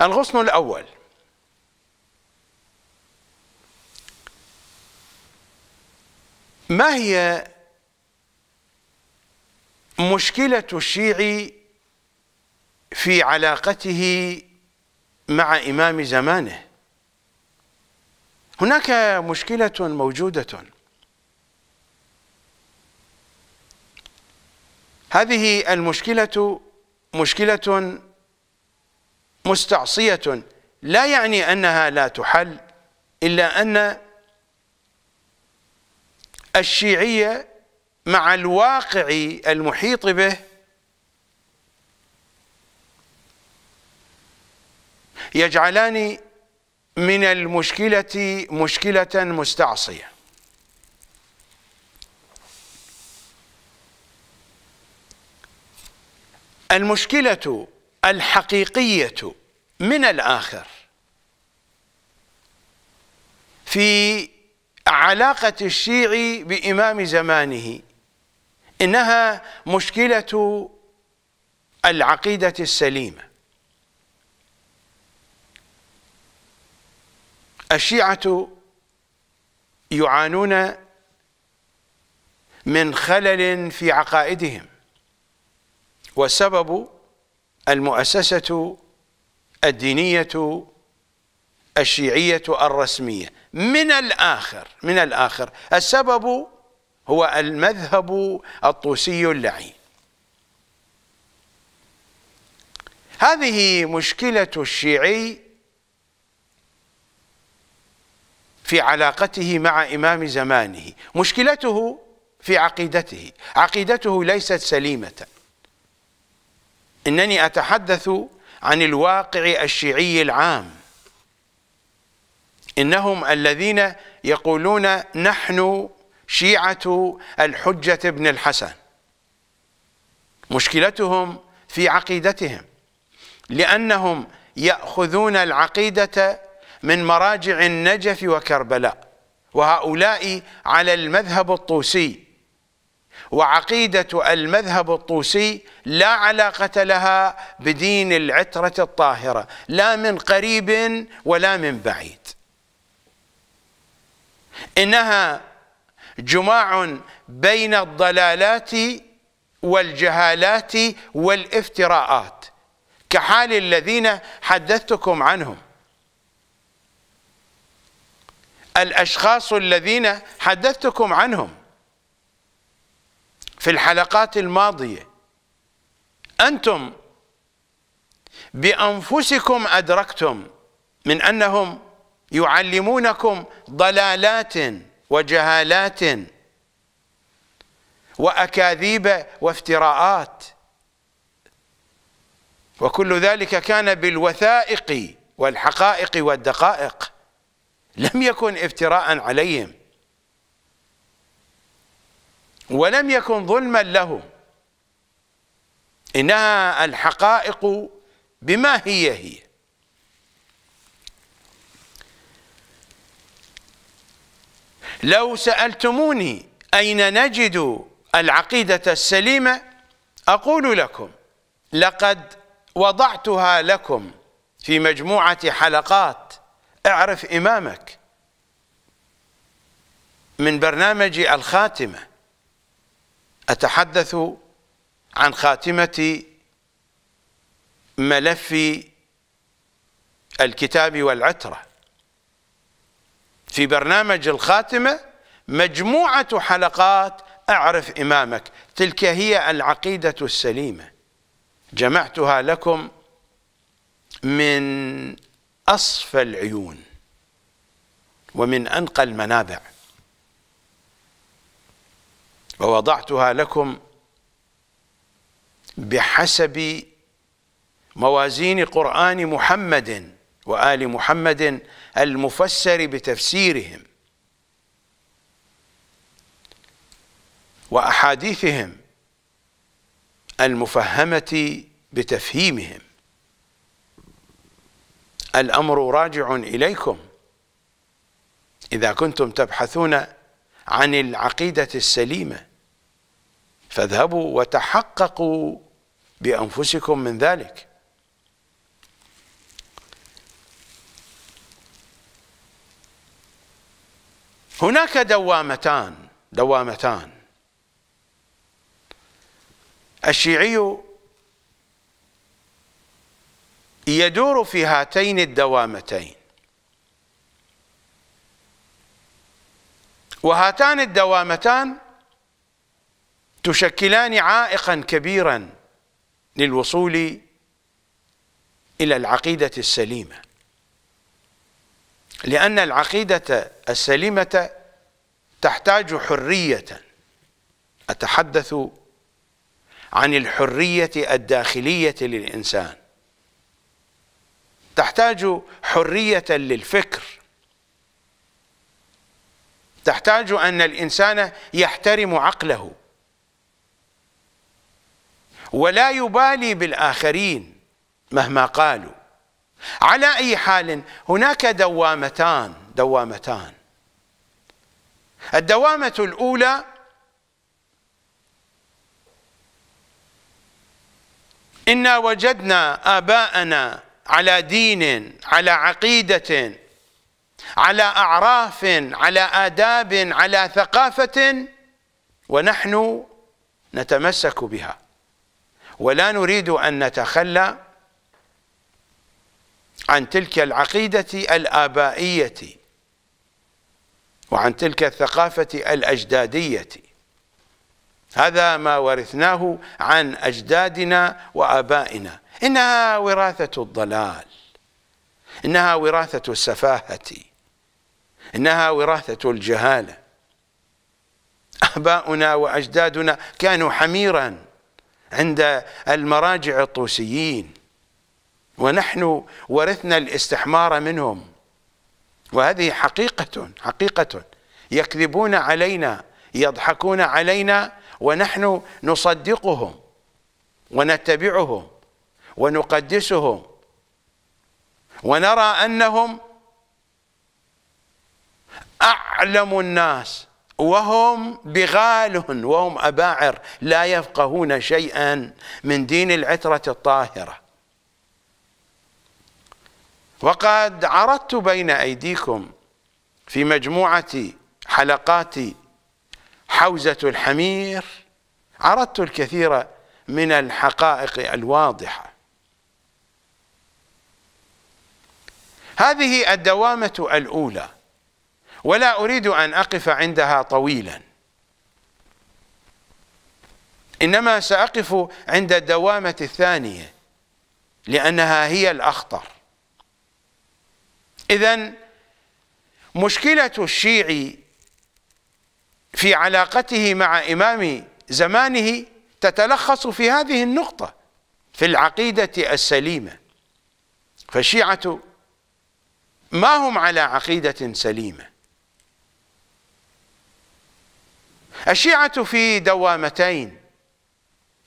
الغصن الأول ما هي مشكلة الشيعي في علاقته مع إمام زمانه هناك مشكلة موجودة هذه المشكلة مشكلة مستعصية لا يعني أنها لا تحل إلا أن الشيعية مع الواقع المحيط به يجعلان من المشكلة مشكلة مستعصية المشكلة الحقيقية من الآخر في علاقة الشيعي بإمام زمانه إنها مشكلة العقيدة السليمة الشيعة يعانون من خلل في عقائدهم والسبب المؤسسة الدينية الشيعية الرسمية من الآخر من الآخر السبب هو المذهب الطوسي اللعين هذه مشكلة الشيعي في علاقته مع إمام زمانه مشكلته في عقيدته عقيدته ليست سليمة إنني أتحدث عن الواقع الشيعي العام إنهم الذين يقولون نحن شيعة الحجة بن الحسن مشكلتهم في عقيدتهم لأنهم يأخذون العقيدة من مراجع النجف وكربلاء وهؤلاء على المذهب الطوسي وعقيدة المذهب الطوسي لا علاقة لها بدين العترة الطاهرة لا من قريب ولا من بعيد إنها جماع بين الضلالات والجهالات والافتراءات كحال الذين حدثتكم عنهم الأشخاص الذين حدثتكم عنهم في الحلقات الماضية أنتم بأنفسكم أدركتم من أنهم يعلمونكم ضلالات وجهالات وأكاذيب وافتراءات وكل ذلك كان بالوثائق والحقائق والدقائق لم يكن افتراء عليهم ولم يكن ظلما له إنها الحقائق بما هي هي لو سألتموني أين نجد العقيدة السليمة أقول لكم لقد وضعتها لكم في مجموعة حلقات اعرف إمامك من برنامج الخاتمة أتحدث عن خاتمة ملف الكتاب والعترة في برنامج الخاتمة مجموعة حلقات أعرف إمامك تلك هي العقيدة السليمة جمعتها لكم من أصفى العيون ومن أنقى المنابع ووضعتها لكم بحسب موازين قرآن محمد وآل محمد المفسر بتفسيرهم وأحاديثهم المفهمة بتفهيمهم الأمر راجع إليكم إذا كنتم تبحثون عن العقيدة السليمة فاذهبوا وتحققوا بانفسكم من ذلك هناك دوامتان دوامتان الشيعي يدور في هاتين الدوامتين وهاتان الدوامتان تشكلان عائقا كبيرا للوصول الى العقيده السليمه لان العقيده السليمه تحتاج حريه اتحدث عن الحريه الداخليه للانسان تحتاج حريه للفكر تحتاج ان الانسان يحترم عقله ولا يبالي بالآخرين مهما قالوا على أي حال هناك دوامتان دوامتان الدوامة الأولى إنا وجدنا آباءنا على دين على عقيدة على أعراف على آداب على ثقافة ونحن نتمسك بها ولا نريد أن نتخلى عن تلك العقيدة الآبائية وعن تلك الثقافة الأجدادية هذا ما ورثناه عن أجدادنا وآبائنا إنها وراثة الضلال إنها وراثة السفاهة إنها وراثة الجهالة آباؤنا وأجدادنا كانوا حميراً عند المراجع الطوسيين ونحن ورثنا الاستحمار منهم وهذه حقيقة حقيقة يكذبون علينا يضحكون علينا ونحن نصدقهم ونتبعهم ونقدسهم ونرى أنهم أعلم الناس وهم بغال وهم أباعر لا يفقهون شيئا من دين العترة الطاهرة وقد عرضت بين أيديكم في مجموعة حلقات حوزة الحمير عرضت الكثير من الحقائق الواضحة هذه الدوامة الأولى ولا أريد أن أقف عندها طويلا إنما سأقف عند الدوامة الثانية لأنها هي الأخطر إذا مشكلة الشيعي في علاقته مع إمام زمانه تتلخص في هذه النقطة في العقيدة السليمة فالشيعة ما هم على عقيدة سليمة الشيعة في دوامتين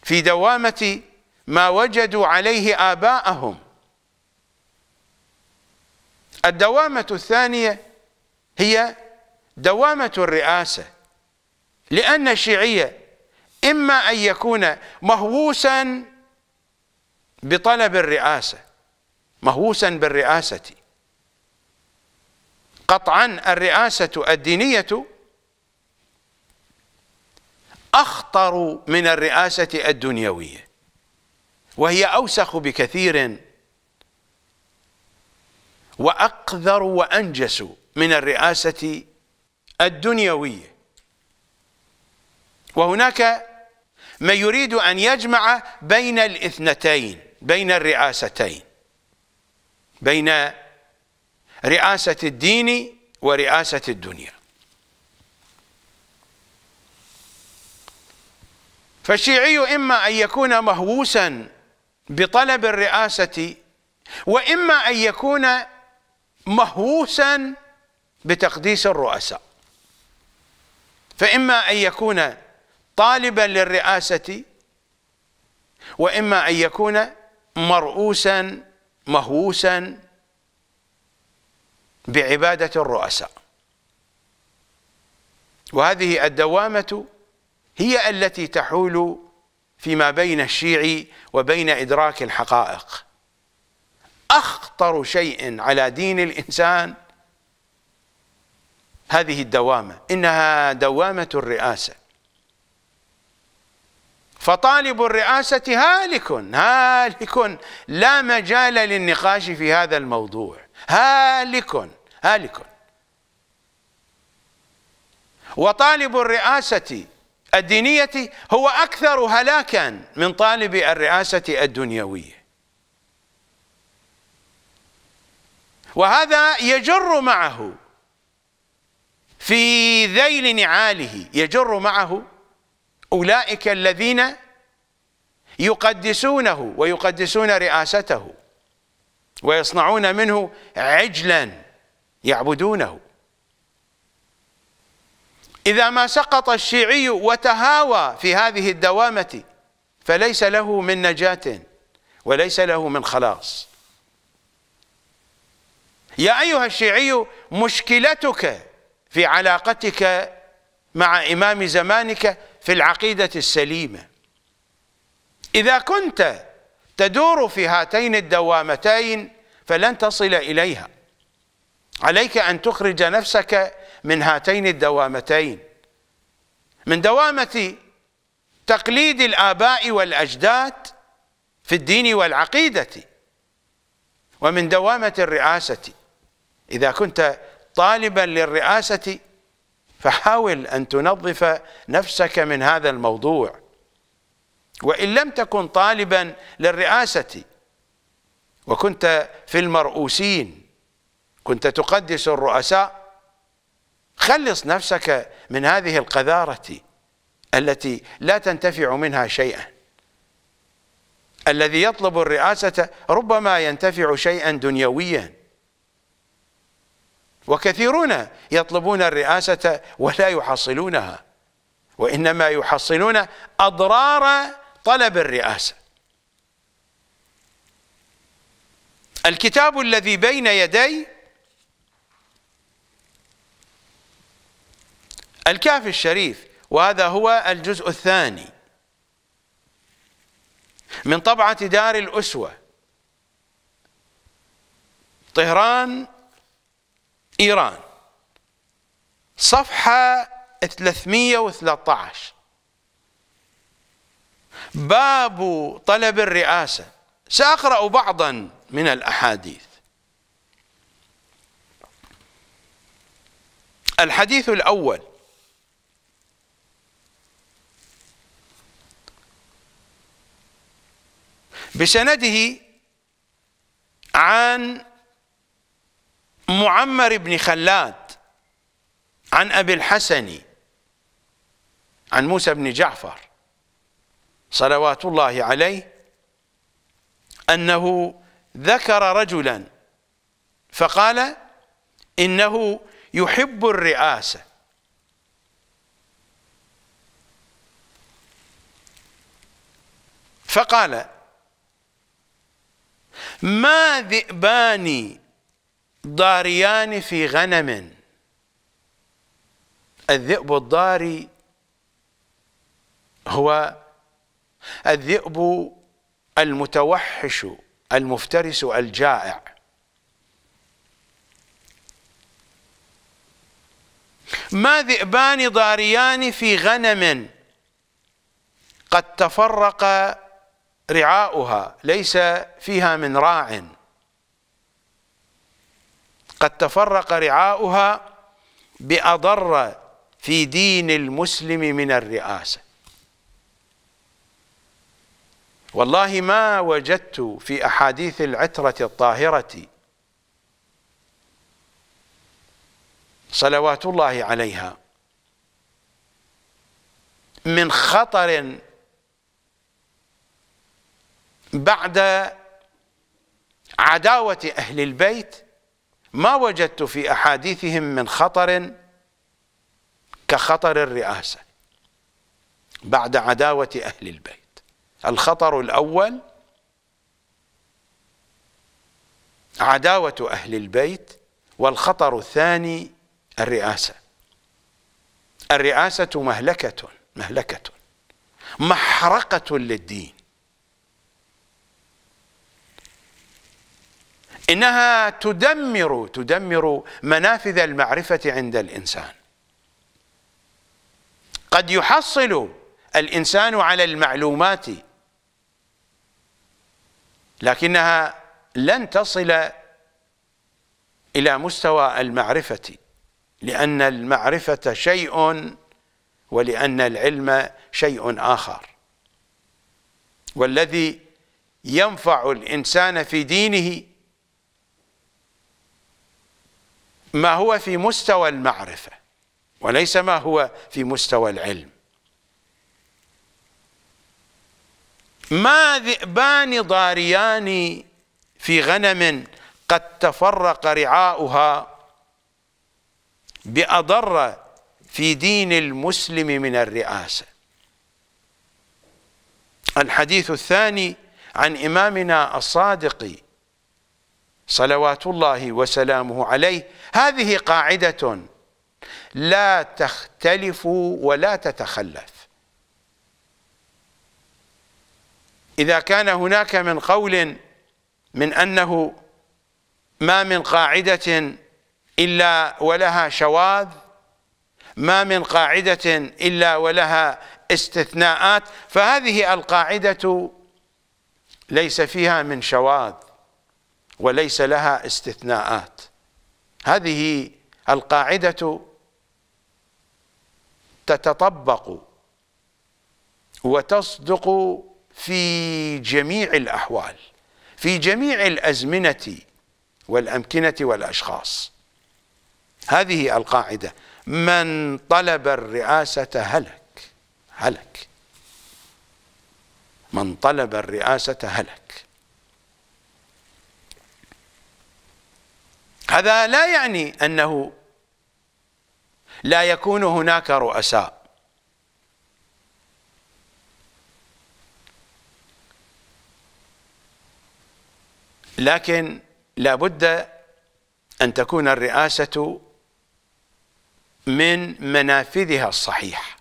في دوامة ما وجدوا عليه آباءهم الدوامة الثانية هي دوامة الرئاسة لأن الشيعية إما أن يكون مهووسا بطلب الرئاسة مهووسا بالرئاسة قطعا الرئاسة الدينية أخطر من الرئاسة الدنيوية وهي أوسخ بكثير وأقذر وأنجس من الرئاسة الدنيوية وهناك من يريد أن يجمع بين الاثنتين بين الرئاستين بين رئاسة الدين ورئاسة الدنيا فالشيعي إما أن يكون مهووسا بطلب الرئاسة وإما أن يكون مهووسا بتقديس الرؤساء فإما أن يكون طالبا للرئاسة وإما أن يكون مرؤوسا مهووسا بعبادة الرؤساء وهذه الدوامة هي التي تحول فيما بين الشيعي وبين إدراك الحقائق أخطر شيء على دين الإنسان هذه الدوامة إنها دوامة الرئاسة فطالب الرئاسة هالك هالك لا مجال للنقاش في هذا الموضوع هالك هالك وطالب الرئاسة الدينية هو أكثر هلاكا من طالب الرئاسة الدنيوية وهذا يجر معه في ذيل نعاله يجر معه أولئك الذين يقدسونه ويقدسون رئاسته ويصنعون منه عجلا يعبدونه إذا ما سقط الشيعي وتهاوى في هذه الدوامة فليس له من نجاة وليس له من خلاص يا أيها الشيعي مشكلتك في علاقتك مع إمام زمانك في العقيدة السليمة إذا كنت تدور في هاتين الدوامتين فلن تصل إليها عليك أن تخرج نفسك من هاتين الدوامتين من دوامة تقليد الآباء والأجداد في الدين والعقيدة ومن دوامة الرئاسة إذا كنت طالبا للرئاسة فحاول أن تنظف نفسك من هذا الموضوع وإن لم تكن طالبا للرئاسة وكنت في المرؤوسين كنت تقدس الرؤساء خلص نفسك من هذه القذارة التي لا تنتفع منها شيئا الذي يطلب الرئاسة ربما ينتفع شيئا دنيويا وكثيرون يطلبون الرئاسة ولا يحصلونها وإنما يحصلون أضرار طلب الرئاسة الكتاب الذي بين يدي الكافي الشريف وهذا هو الجزء الثاني من طبعة دار الأسوة طهران إيران صفحة 313 باب طلب الرئاسة سأقرأ بعضا من الأحاديث الحديث الأول بسنده عن معمر بن خلاد عن أبي الحسن عن موسى بن جعفر صلوات الله عليه أنه ذكر رجلا فقال إنه يحب الرئاسة فقال ما ذئبان ضاريان في غنم الذئب الضاري هو الذئب المتوحش المفترس الجائع ما ذئبان ضاريان في غنم قد تفرق رعاؤها ليس فيها من راع قد تفرق رعاؤها بأضر في دين المسلم من الرئاسة والله ما وجدت في أحاديث العترة الطاهرة صلوات الله عليها من خطر بعد عداوة أهل البيت ما وجدت في أحاديثهم من خطر كخطر الرئاسة بعد عداوة أهل البيت الخطر الأول عداوة أهل البيت والخطر الثاني الرئاسة الرئاسة مهلكة مهلكة محرقة للدين إنها تدمر تدمر منافذ المعرفة عند الإنسان قد يحصل الإنسان على المعلومات لكنها لن تصل إلى مستوى المعرفة لأن المعرفة شيء ولأن العلم شيء آخر والذي ينفع الإنسان في دينه ما هو في مستوى المعرفة وليس ما هو في مستوى العلم ما ذئبان ضاريان في غنم قد تفرق رعاؤها بأضر في دين المسلم من الرئاسة الحديث الثاني عن إمامنا الصادق صلوات الله وسلامه عليه هذه قاعدة لا تختلف ولا تتخلف إذا كان هناك من قول من أنه ما من قاعدة إلا ولها شواذ ما من قاعدة إلا ولها استثناءات فهذه القاعدة ليس فيها من شواذ وليس لها استثناءات هذه القاعدة تتطبق وتصدق في جميع الأحوال في جميع الأزمنة والأمكنة والأشخاص هذه القاعدة من طلب الرئاسة هلك هلك من طلب الرئاسة هلك هذا لا يعني أنه لا يكون هناك رؤساء لكن لا بد أن تكون الرئاسة من منافذها الصحيح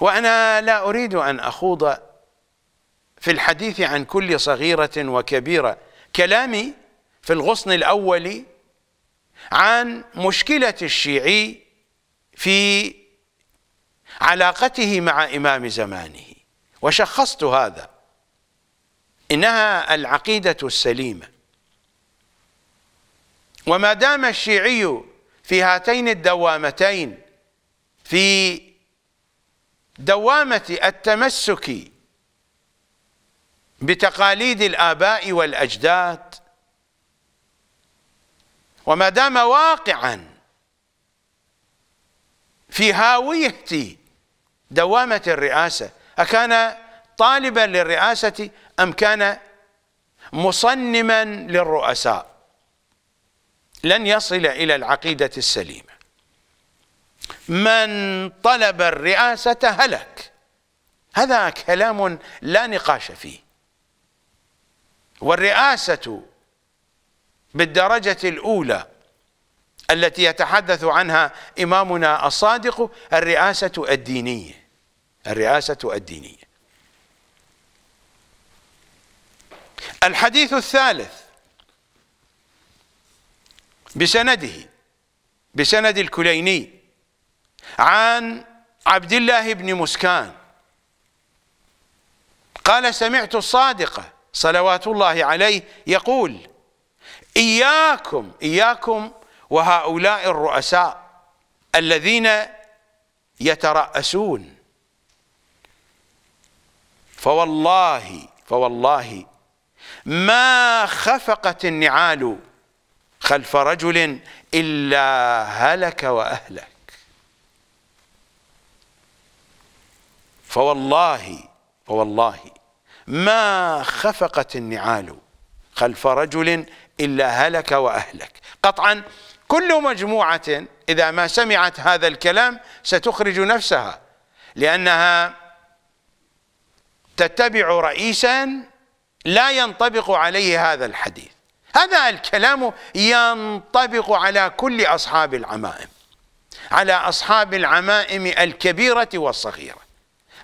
وأنا لا أريد أن أخوض في الحديث عن كل صغيرة وكبيرة كلامي في الغصن الأول عن مشكلة الشيعي في علاقته مع إمام زمانه وشخصت هذا إنها العقيدة السليمة وما دام الشيعي في هاتين الدوامتين في دوامة التمسك بتقاليد الآباء والأجداد وما دام واقعا في هاوية دوامة الرئاسة أكان طالبا للرئاسة أم كان مصنما للرؤساء لن يصل إلى العقيدة السليمة من طلب الرئاسة هلك هذا كلام لا نقاش فيه والرئاسة بالدرجة الأولى التي يتحدث عنها إمامنا الصادق الرئاسة الدينية الرئاسة الدينية الحديث الثالث بسنده بسند الكليني عن عبد الله بن مسكان قال سمعت الصادقه صلوات الله عليه يقول إياكم إياكم وهؤلاء الرؤساء الذين يترأسون فوالله فوالله ما خفقت النعال خلف رجل إلا هلك وأهلك فوالله فوالله ما خفقت النعال خلف رجل إلا هلك وأهلك قطعا كل مجموعة إذا ما سمعت هذا الكلام ستخرج نفسها لأنها تتبع رئيسا لا ينطبق عليه هذا الحديث هذا الكلام ينطبق على كل أصحاب العمائم على أصحاب العمائم الكبيرة والصغيرة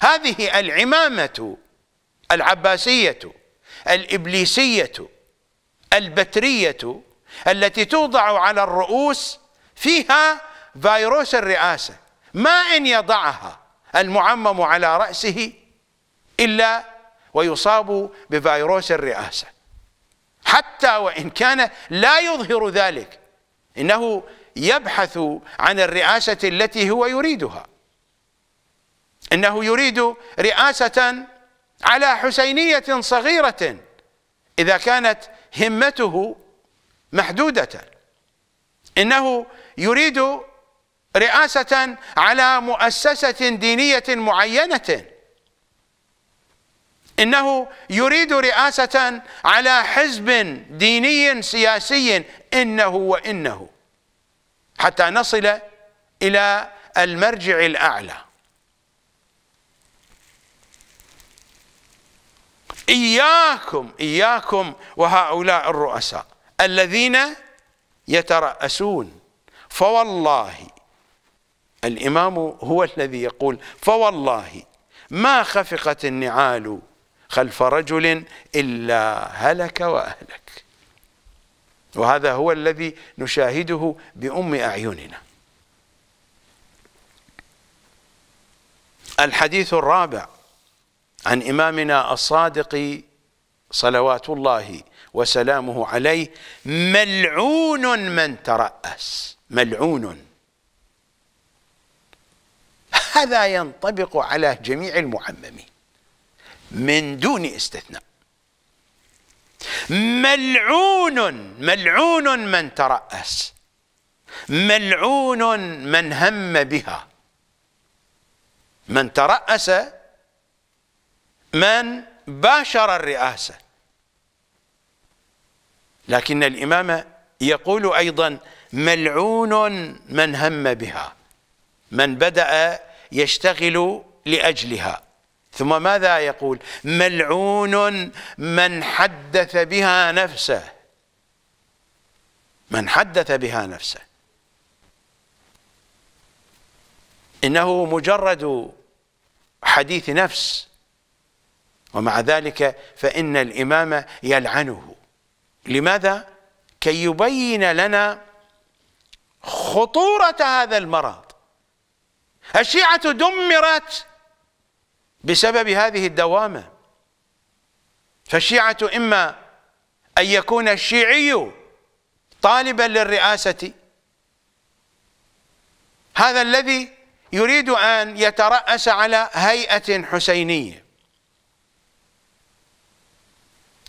هذه العمامة العباسية الإبليسية البترية التي توضع على الرؤوس فيها فيروس الرئاسة ما إن يضعها المعمم على رأسه إلا ويصاب بفيروس الرئاسة حتى وإن كان لا يظهر ذلك إنه يبحث عن الرئاسة التي هو يريدها إنه يريد رئاسة على حسينية صغيرة إذا كانت همته محدودة إنه يريد رئاسة على مؤسسة دينية معينة إنه يريد رئاسة على حزب ديني سياسي إنه وإنه حتى نصل إلى المرجع الأعلى إياكم إياكم وهؤلاء الرؤساء الذين يترأسون فوالله الإمام هو الذي يقول فوالله ما خفقت النعال خلف رجل إلا هلك وأهلك وهذا هو الذي نشاهده بأم أعيننا الحديث الرابع عن إمامنا الصادق صلوات الله وسلامه عليه ملعون من ترأس ملعون هذا ينطبق على جميع المعممين من دون استثناء ملعون ملعون من ترأس ملعون من هم بها من ترأس من باشر الرئاسة لكن الإمام يقول أيضا ملعون من هم بها من بدأ يشتغل لأجلها ثم ماذا يقول ملعون من حدث بها نفسه من حدث بها نفسه إنه مجرد حديث نفس ومع ذلك فإن الإمام يلعنه لماذا؟ كي يبين لنا خطورة هذا المرض الشيعة دمرت بسبب هذه الدوامة فالشيعة إما أن يكون الشيعي طالبا للرئاسة هذا الذي يريد أن يترأس على هيئة حسينية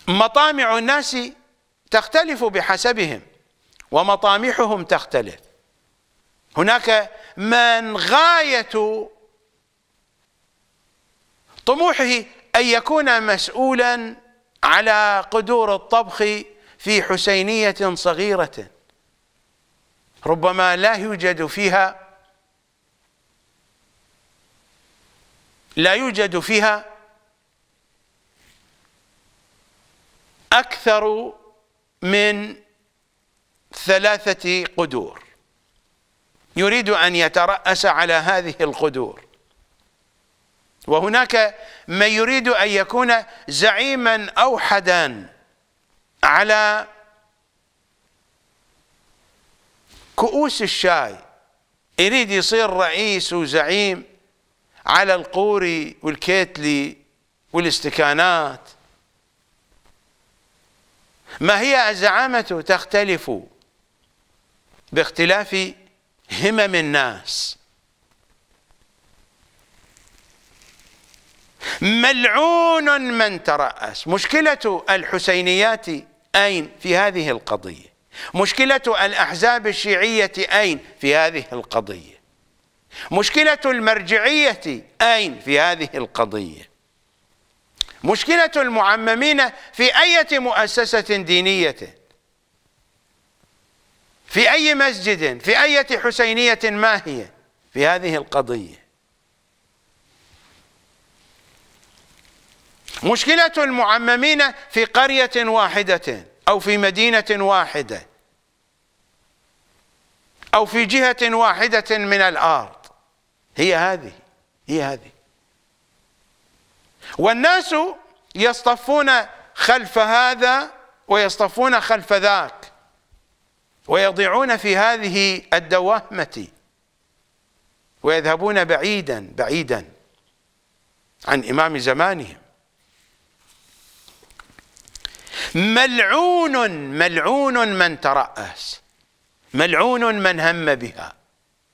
مطامع الناس تختلف بحسبهم ومطامحهم تختلف هناك من غاية طموحه أن يكون مسؤولا على قدور الطبخ في حسينية صغيرة ربما لا يوجد فيها لا يوجد فيها أكثر من ثلاثة قدور يريد أن يترأس على هذه القدور وهناك من يريد أن يكون زعيما أوحدا على كؤوس الشاي يريد يصير رئيس وزعيم على القوري والكيتلي والاستكانات ما هي الزعامة تختلف باختلاف همم الناس ملعون من ترأس مشكلة الحسينيات أين في هذه القضية مشكلة الأحزاب الشيعية أين في هذه القضية مشكلة المرجعية أين في هذه القضية مشكلة المعممين في أي مؤسسة دينية في أي مسجد في أي حسينية ما هي في هذه القضية مشكلة المعممين في قرية واحدة أو في مدينة واحدة أو في جهة واحدة من الأرض هي هذه هي هذه والناس يصطفون خلف هذا ويصطفون خلف ذاك ويضيعون في هذه الدوامة ويذهبون بعيدا بعيدا عن إمام زمانهم ملعون ملعون من ترأس ملعون من هم بها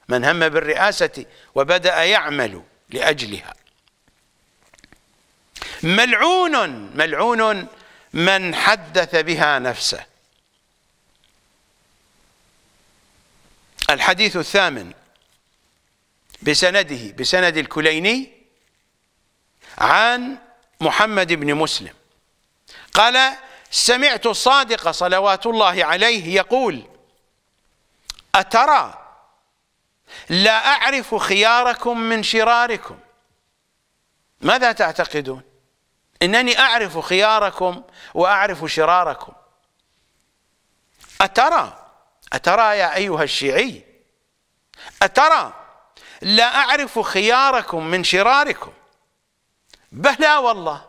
من هم بالرئاسة وبدأ يعمل لأجلها ملعون ملعون من حدث بها نفسه الحديث الثامن بسنده بسند الكليني عن محمد بن مسلم قال سمعت الصادق صلوات الله عليه يقول أترى لا أعرف خياركم من شراركم ماذا تعتقدون إنني أعرف خياركم وأعرف شراركم أترى أترى يا أيها الشيعي أترى لا أعرف خياركم من شراركم بلى والله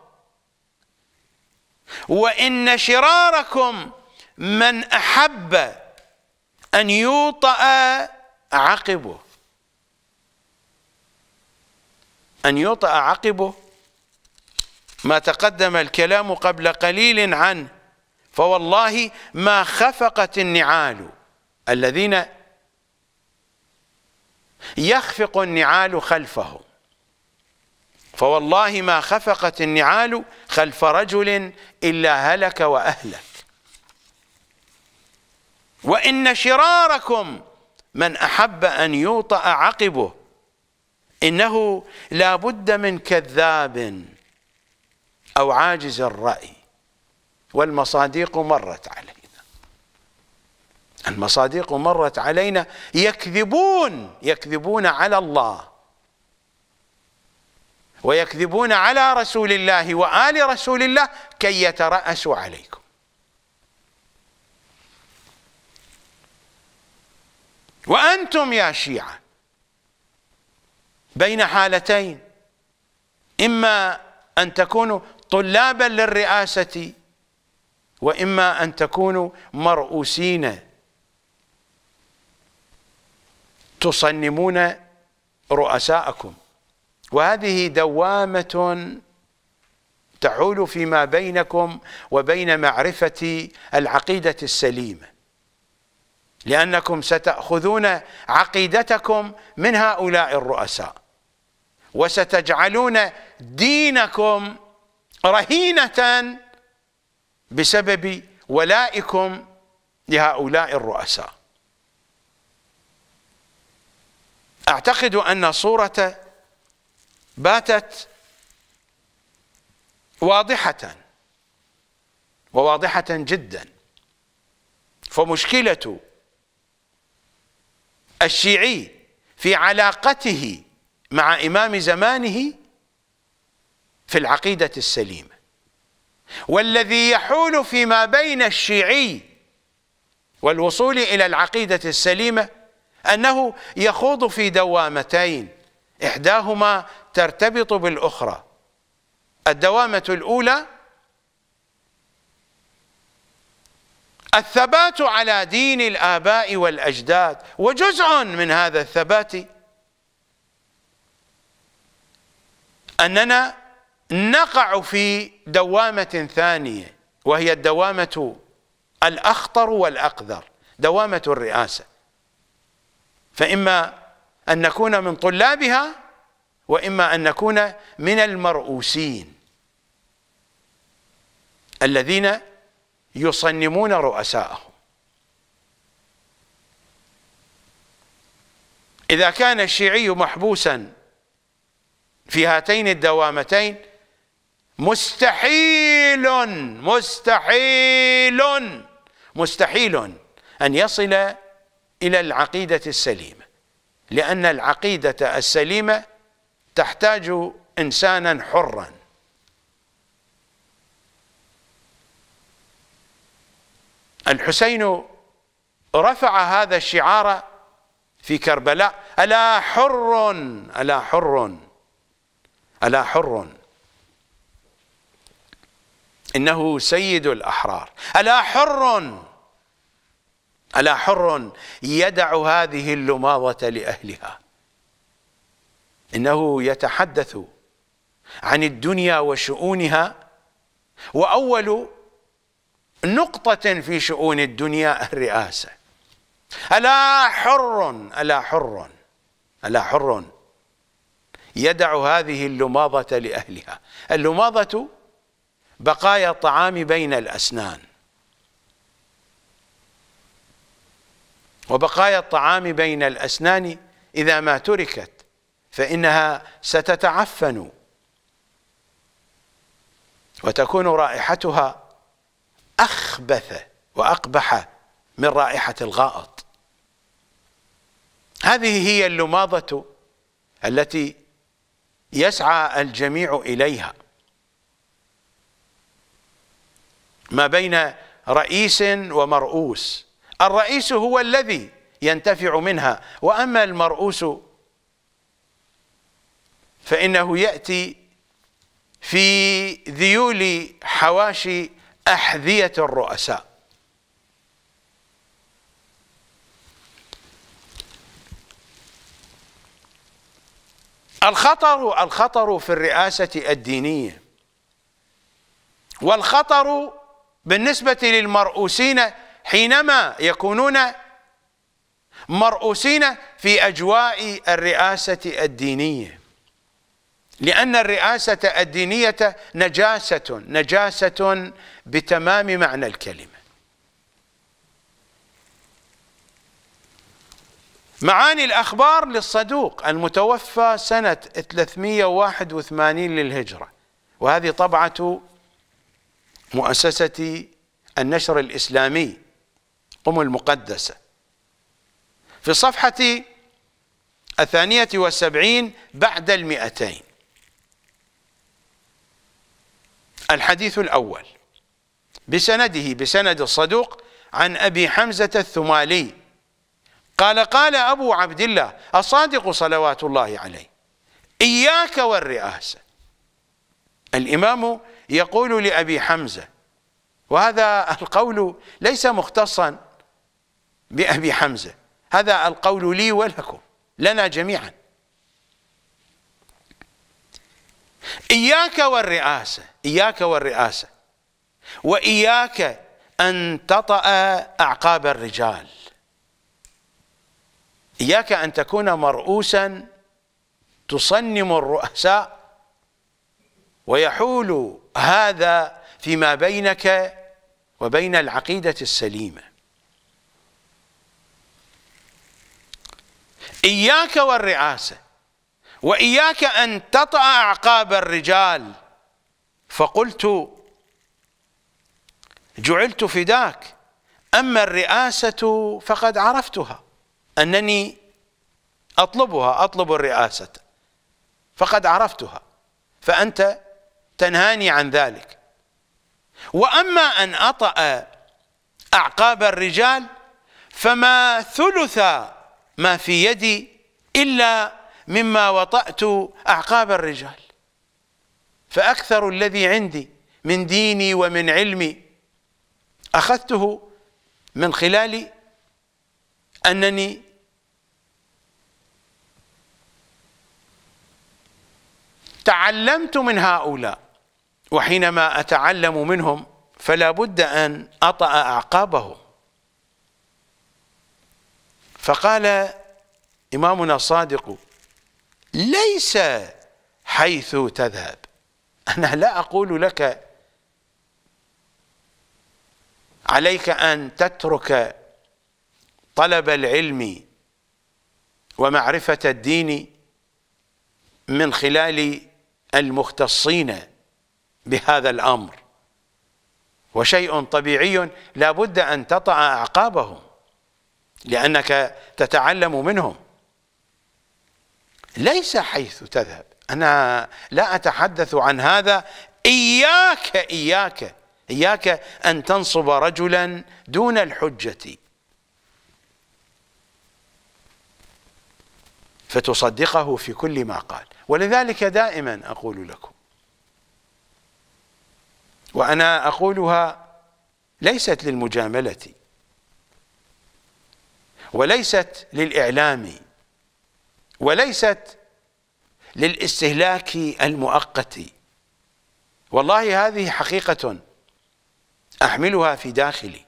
وإن شراركم من أحب أن يوطأ عقبه أن يوطأ عقبه ما تقدم الكلام قبل قليل عنه فوالله ما خفقت النعال الذين يخفق النعال خلفهم فوالله ما خفقت النعال خلف رجل إلا هلك وأهلك وإن شراركم من أحب أن يوطأ عقبه إنه لا بد من كذاب أو عاجز الرأي والمصادق مرت علينا المصادق مرت علينا يكذبون يكذبون على الله ويكذبون على رسول الله وآل رسول الله كي يترأسوا عليكم وأنتم يا شيعة بين حالتين إما أن تكونوا طلابا للرئاسة وإما أن تكونوا مرؤوسين تصنمون رؤساءكم وهذه دوامة تحول فيما بينكم وبين معرفة العقيدة السليمة لأنكم ستأخذون عقيدتكم من هؤلاء الرؤساء وستجعلون دينكم رهينة بسبب ولائكم لهؤلاء الرؤساء أعتقد أن صورة باتت واضحة وواضحة جدا فمشكلة الشيعي في علاقته مع إمام زمانه في العقيدة السليمة والذي يحول فيما بين الشيعي والوصول إلى العقيدة السليمة أنه يخوض في دوامتين إحداهما ترتبط بالأخرى الدوامة الأولى الثبات على دين الآباء والأجداد وجزء من هذا الثبات أننا نقع في دوامة ثانية وهي الدوامة الأخطر والأقذر دوامة الرئاسة فإما أن نكون من طلابها وإما أن نكون من المرؤوسين الذين يصنمون رؤساءهم إذا كان الشيعي محبوسا في هاتين الدوامتين مستحيل مستحيل مستحيل أن يصل إلى العقيدة السليمة لأن العقيدة السليمة تحتاج إنسانا حرا الحسين رفع هذا الشعار في كربلاء ألا حر ألا حر ألا حر إنه سيد الأحرار ألا حر ألا حر يدع هذه اللماضة لأهلها إنه يتحدث عن الدنيا وشؤونها وأول نقطة في شؤون الدنيا الرئاسة ألا حر ألا حر ألا حر يدع هذه اللماضة لأهلها اللماضة بقايا الطعام بين الأسنان وبقايا الطعام بين الأسنان إذا ما تركت فإنها ستتعفن وتكون رائحتها أخبث وأقبح من رائحة الغائط هذه هي اللماضة التي يسعى الجميع إليها ما بين رئيس ومرؤوس الرئيس هو الذي ينتفع منها وأما المرؤوس فإنه يأتي في ذيول حواشي أحذية الرؤساء الخطر الخطر في الرئاسة الدينية والخطر بالنسبة للمرؤوسين حينما يكونون مرؤوسين في أجواء الرئاسة الدينية لأن الرئاسة الدينية نجاسة نجاسة بتمام معنى الكلمة معاني الأخبار للصدوق المتوفى سنة 381 للهجرة وهذه طبعة مؤسسة النشر الإسلامي قم المقدسة في الصفحة الثانية والسبعين بعد المئتين الحديث الأول بسنده بسند الصدوق عن أبي حمزة الثمالي قال قال أبو عبد الله الصادق صلوات الله عليه إياك والرئاسة الإمام يقول لأبي حمزة وهذا القول ليس مختصا بأبي حمزة هذا القول لي ولكم لنا جميعا إياك والرئاسة إياك والرئاسة وإياك أن تطأ أعقاب الرجال إياك أن تكون مرؤوسا تصنم الرؤساء ويحول هذا فيما بينك وبين العقيدة السليمة إياك والرعاسة وإياك أن تطأ أعقاب الرجال فقلت جعلت فداك أما الرئاسة فقد عرفتها أنني أطلبها أطلب الرئاسة فقد عرفتها فأنت تنهاني عن ذلك وأما أن أطأ أعقاب الرجال فما ثلث ما في يدي إلا مما وطأت أعقاب الرجال فأكثر الذي عندي من ديني ومن علمي أخذته من خلال أنني تعلمت من هؤلاء وحينما أتعلم منهم فلا بد أن أطأ أعقابه فقال إمامنا الصادق ليس حيث تذهب أنا لا أقول لك عليك أن تترك طلب العلم ومعرفة الدين من خلال المختصين بهذا الأمر وشيء طبيعي لا بد أن تطع أعقابه لأنك تتعلم منهم ليس حيث تذهب أنا لا أتحدث عن هذا إياك إياك إياك أن تنصب رجلا دون الحجة فتصدقه في كل ما قال ولذلك دائما أقول لكم وأنا أقولها ليست للمجاملة وليست للإعلام وليست للاستهلاك المؤقت والله هذه حقيقة أحملها في داخلي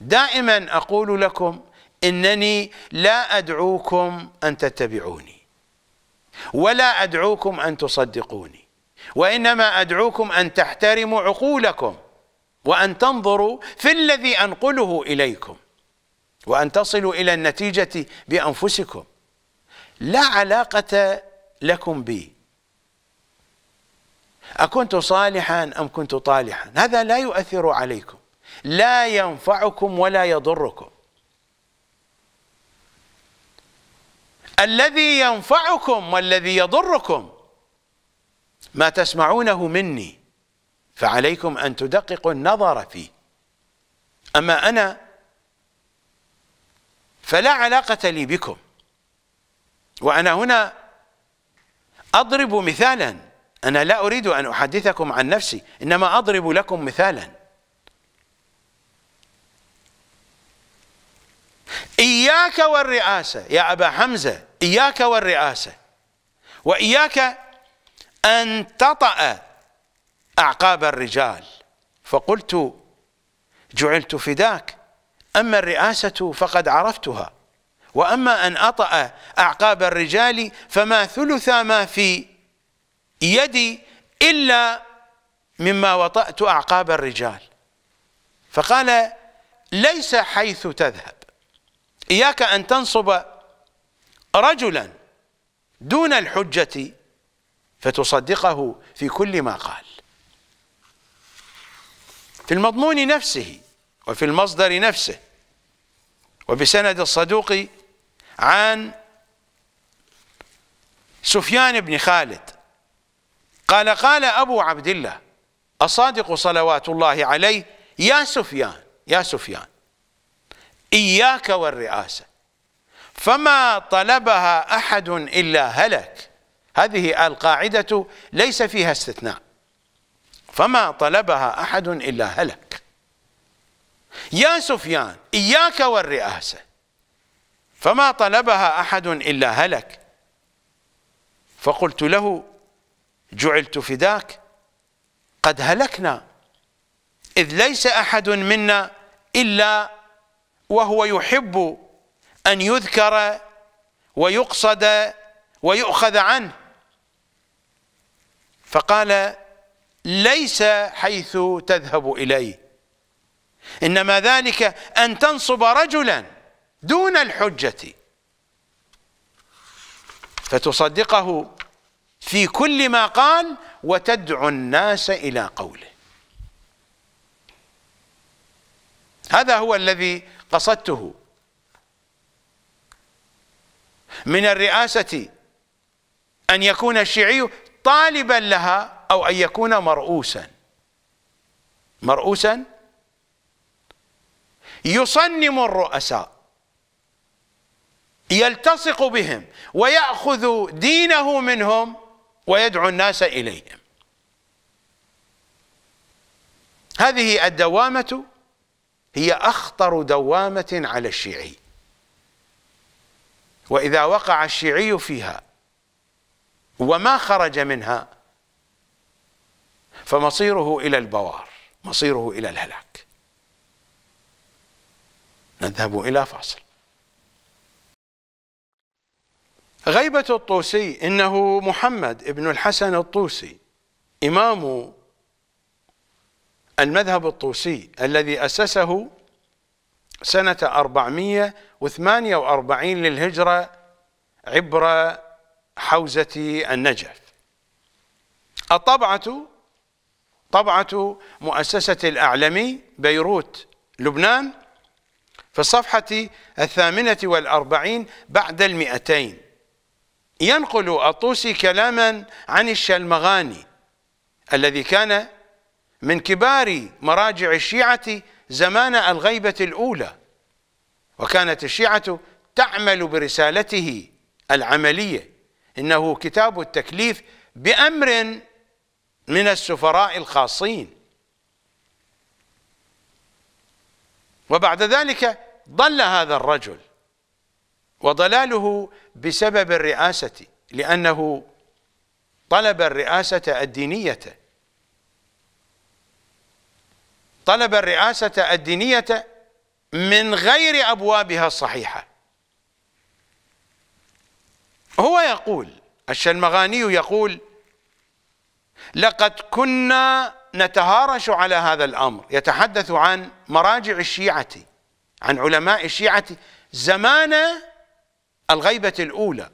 دائما أقول لكم إنني لا أدعوكم أن تتبعوني ولا أدعوكم أن تصدقوني وإنما أدعوكم أن تحترموا عقولكم وأن تنظروا في الذي أنقله إليكم وأن تصلوا إلى النتيجة بأنفسكم لا علاقة لكم بي أكنت صالحا أم كنت طالحا هذا لا يؤثر عليكم لا ينفعكم ولا يضركم الذي ينفعكم والذي يضركم ما تسمعونه مني فعليكم أن تدققوا النظر فيه أما أنا فلا علاقة لي بكم وأنا هنا أضرب مثالا أنا لا أريد أن أحدثكم عن نفسي إنما أضرب لكم مثالا إياك والرئاسة يا أبا حمزة إياك والرئاسة وإياك أن تطأ أعقاب الرجال فقلت جعلت فداك أما الرئاسة فقد عرفتها وأما أن أطأ أعقاب الرجال فما ثلث ما في يدي إلا مما وطأت أعقاب الرجال فقال ليس حيث تذهب إياك أن تنصب رجلا دون الحجة فتصدقه في كل ما قال في المضمون نفسه وفي المصدر نفسه وبسند الصدوق عن سفيان بن خالد قال قال أبو عبد الله الصادق صلوات الله عليه يا سفيان يا سفيان إياك والرئاسة فما طلبها أحد إلا هلك هذه القاعدة ليس فيها استثناء فما طلبها أحد إلا هلك يا سفيان إياك والرئاسة فما طلبها أحد إلا هلك فقلت له جعلت فداك قد هلكنا إذ ليس أحد منا إلا وهو يحب أن يذكر ويقصد ويؤخذ عنه فقال ليس حيث تذهب إليه إنما ذلك أن تنصب رجلا دون الحجة فتصدقه في كل ما قال وتدعو الناس إلى قوله هذا هو الذي قصدته من الرئاسة أن يكون الشيعي طالبا لها أو أن يكون مرؤوسا مرؤوسا يصنم الرؤساء يلتصق بهم ويأخذ دينه منهم ويدعو الناس إليهم هذه الدوامة هي أخطر دوامة على الشيعي وإذا وقع الشيعي فيها وما خرج منها فمصيره إلى البوار مصيره إلى الهلاك نذهب إلى فاصل غيبة الطوسي إنه محمد ابن الحسن الطوسي إمام المذهب الطوسي الذي أسسه سنة 448 للهجرة عبر حوزة النجف الطبعة طبعة مؤسسة الأعلمي بيروت لبنان في الصفحة الثامنة والأربعين بعد المئتين ينقل الطوسي كلاما عن الشلمغاني الذي كان من كبار مراجع الشيعة زمان الغيبة الأولى وكانت الشيعة تعمل برسالته العملية إنه كتاب التكليف بأمر من السفراء الخاصين وبعد ذلك ضل هذا الرجل وضلاله بسبب الرئاسة لأنه طلب الرئاسة الدينية طلب الرئاسة الدينية من غير أبوابها الصحيحة هو يقول الشلمغاني يقول لقد كنا نتهارش على هذا الأمر يتحدث عن مراجع الشيعة عن علماء الشيعة زمان الغيبة الأولى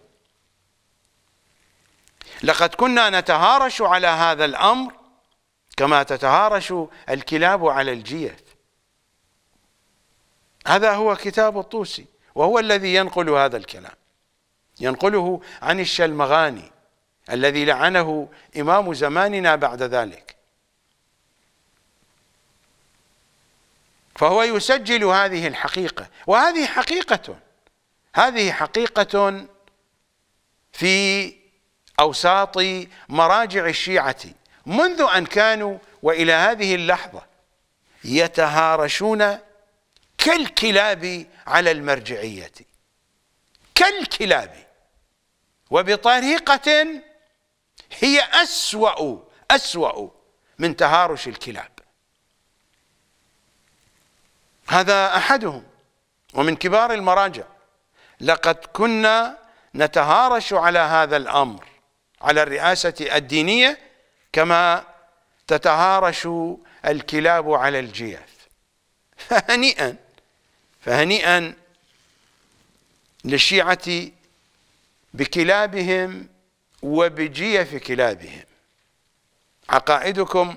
لقد كنا نتهارش على هذا الأمر كما تتهارش الكلاب على الجيف هذا هو كتاب الطوسي وهو الذي ينقل هذا الكلام ينقله عن الشلمغاني الذي لعنه إمام زماننا بعد ذلك فهو يسجل هذه الحقيقة وهذه حقيقة هذه حقيقة في أوساط مراجع الشيعة منذ أن كانوا وإلى هذه اللحظة يتهارشون كالكلاب على المرجعية كالكلاب وبطريقة هي أسوأ أسوأ من تهارش الكلاب هذا أحدهم ومن كبار المراجع لقد كنا نتهارش على هذا الأمر على الرئاسة الدينية كما تتهارش الكلاب على الجياف فهنيئا فهنيئا للشيعة بكلابهم وبجيف كلابهم عقائدكم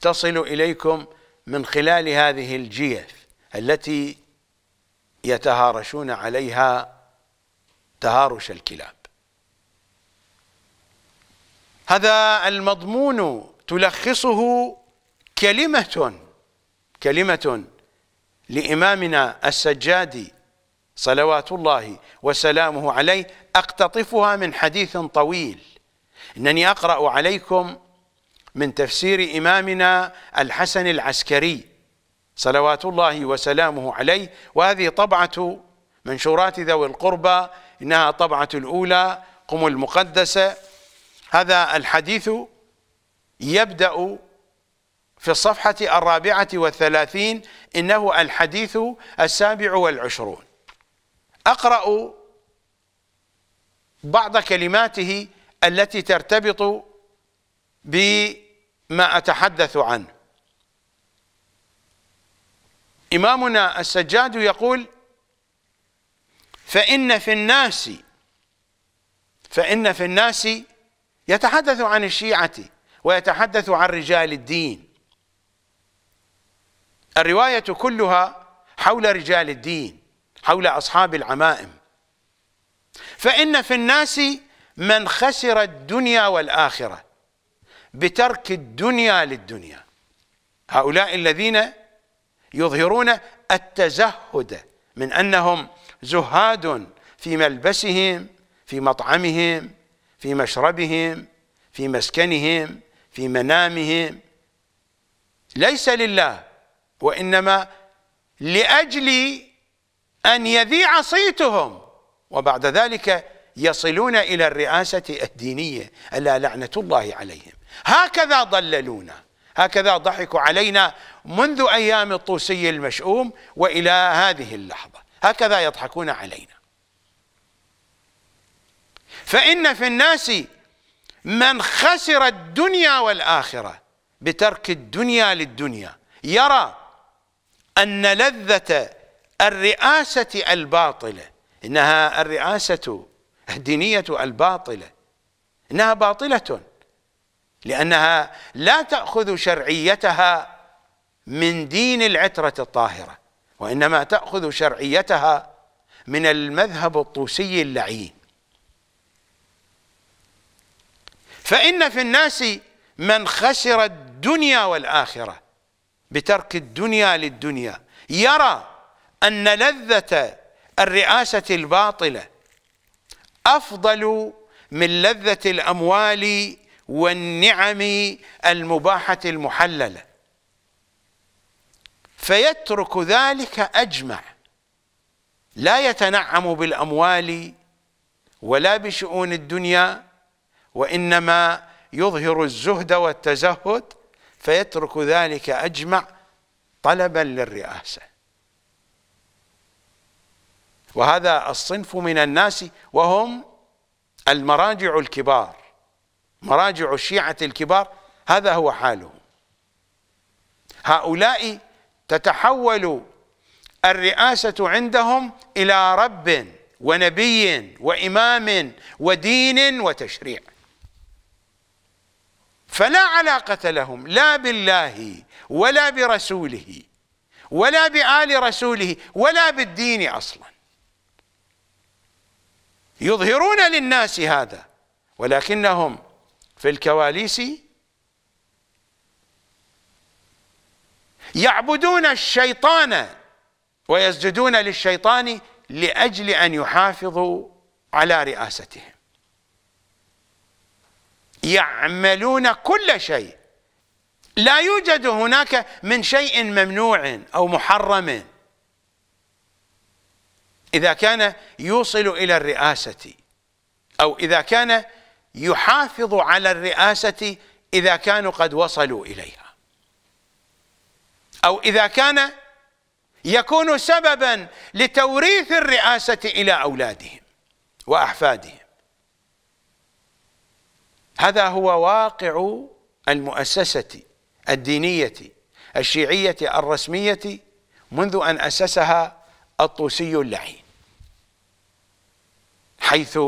تصل إليكم من خلال هذه الجيف التي يتهارشون عليها تهارش الكلاب هذا المضمون تلخصه كلمة كلمة لإمامنا السجادي صلوات الله وسلامه عليه أقتطفها من حديث طويل إنني أقرأ عليكم من تفسير إمامنا الحسن العسكري صلوات الله وسلامه عليه وهذه طبعة منشورات ذوي القربى إنها طبعة الأولى قم المقدسة هذا الحديث يبدأ في الصفحة الرابعة والثلاثين إنه الحديث السابع والعشرون اقرا بعض كلماته التي ترتبط بما اتحدث عنه امامنا السجاد يقول فان في الناس فان في الناس يتحدث عن الشيعه ويتحدث عن رجال الدين الروايه كلها حول رجال الدين حول أصحاب العمائم فإن في الناس من خسر الدنيا والآخرة بترك الدنيا للدنيا هؤلاء الذين يظهرون التزهد من أنهم زهاد في ملبسهم في مطعمهم في مشربهم في مسكنهم في منامهم ليس لله وإنما لأجل أن يذيع صيتهم وبعد ذلك يصلون إلى الرئاسة الدينية ألا لعنة الله عليهم هكذا ضللونا هكذا ضحكوا علينا منذ أيام الطوسي المشؤوم وإلى هذه اللحظة هكذا يضحكون علينا فإن في الناس من خسر الدنيا والآخرة بترك الدنيا للدنيا يرى أن لذة الرئاسة الباطلة إنها الرئاسة الدينية الباطلة إنها باطلة لأنها لا تأخذ شرعيتها من دين العترة الطاهرة وإنما تأخذ شرعيتها من المذهب الطوسي اللعين فإن في الناس من خسر الدنيا والآخرة بترك الدنيا للدنيا يرى أن لذة الرئاسة الباطلة أفضل من لذة الأموال والنعم المباحة المحللة فيترك ذلك أجمع لا يتنعم بالأموال ولا بشؤون الدنيا وإنما يظهر الزهد والتزهد فيترك ذلك أجمع طلبا للرئاسه وهذا الصنف من الناس وهم المراجع الكبار مراجع الشيعة الكبار هذا هو حالهم هؤلاء تتحول الرئاسة عندهم إلى رب ونبي وإمام ودين وتشريع فلا علاقة لهم لا بالله ولا برسوله ولا بآل رسوله ولا بالدين أصلا يظهرون للناس هذا ولكنهم في الكواليس يعبدون الشيطان ويسجدون للشيطان لأجل أن يحافظوا على رئاستهم يعملون كل شيء لا يوجد هناك من شيء ممنوع أو محرم إذا كان يوصل إلى الرئاسة أو إذا كان يحافظ على الرئاسة إذا كانوا قد وصلوا إليها أو إذا كان يكون سببا لتوريث الرئاسة إلى أولادهم وأحفادهم هذا هو واقع المؤسسة الدينية الشيعية الرسمية منذ أن أسسها الطوسي اللعين حيث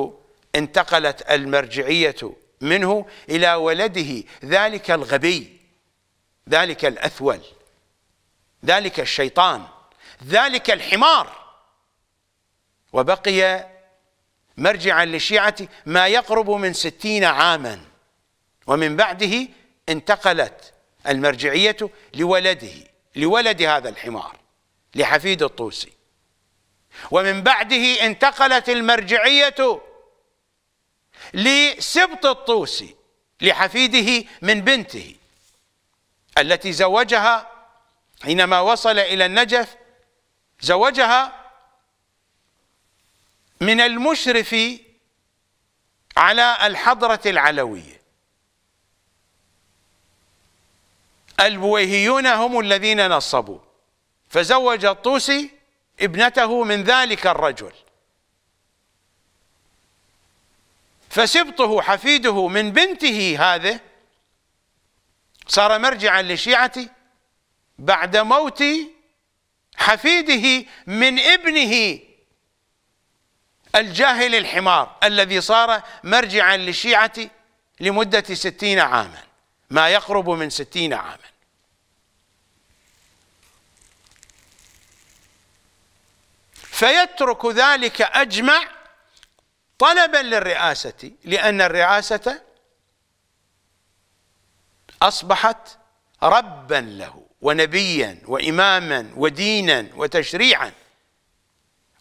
انتقلت المرجعية منه إلى ولده ذلك الغبي ذلك الأثول ذلك الشيطان ذلك الحمار وبقي مرجعا للشيعة ما يقرب من ستين عاما ومن بعده انتقلت المرجعية لولده لولد هذا الحمار لحفيد الطوسي ومن بعده انتقلت المرجعية لسبط الطوسي لحفيده من بنته التي زوجها حينما وصل إلى النجف زوجها من المشرف على الحضرة العلوية البويهيون هم الذين نصبوا فزوج الطوسي ابنته من ذلك الرجل فسبطه حفيده من بنته هذه صار مرجعا لشيعتي بعد موت حفيده من ابنه الجاهل الحمار الذي صار مرجعا لشيعتي لمدة ستين عاما ما يقرب من ستين عاما فيترك ذلك أجمع طلبا للرئاسة لأن الرئاسة أصبحت ربا له ونبيا وإماما ودينا وتشريعا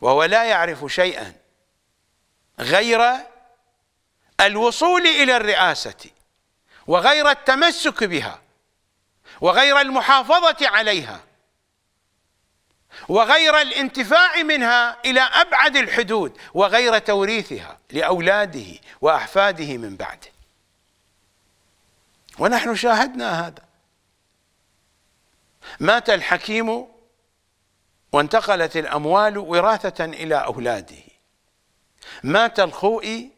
وهو لا يعرف شيئا غير الوصول إلى الرئاسة وغير التمسك بها وغير المحافظة عليها وغير الانتفاع منها إلى أبعد الحدود وغير توريثها لأولاده وأحفاده من بعده ونحن شاهدنا هذا مات الحكيم وانتقلت الأموال وراثة إلى أولاده مات الخوئي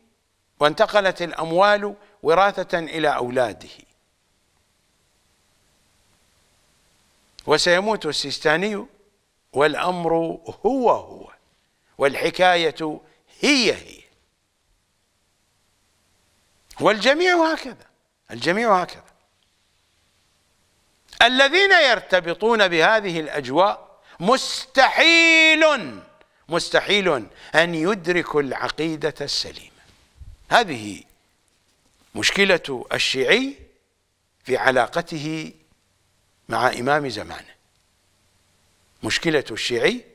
وانتقلت الأموال وراثة إلى أولاده وسيموت السيستاني والأمر هو هو والحكاية هي هي والجميع هكذا الجميع هكذا الذين يرتبطون بهذه الأجواء مستحيل مستحيل أن يدركوا العقيدة السليمة هذه مشكلة الشيعي في علاقته مع إمام زمانه مشكلة الشيعي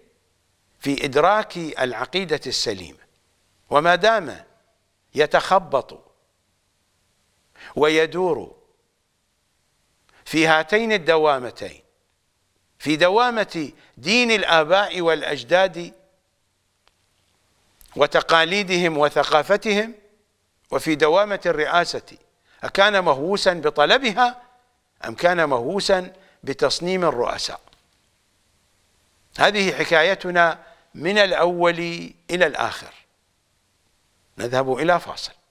في إدراك العقيدة السليمة وما دام يتخبط ويدور في هاتين الدوامتين في دوامة دين الآباء والأجداد وتقاليدهم وثقافتهم وفي دوامة الرئاسة أكان مهووسا بطلبها أم كان مهووسا بتصنيم الرؤساء هذه حكايتنا من الأول إلى الآخر نذهب إلى فاصل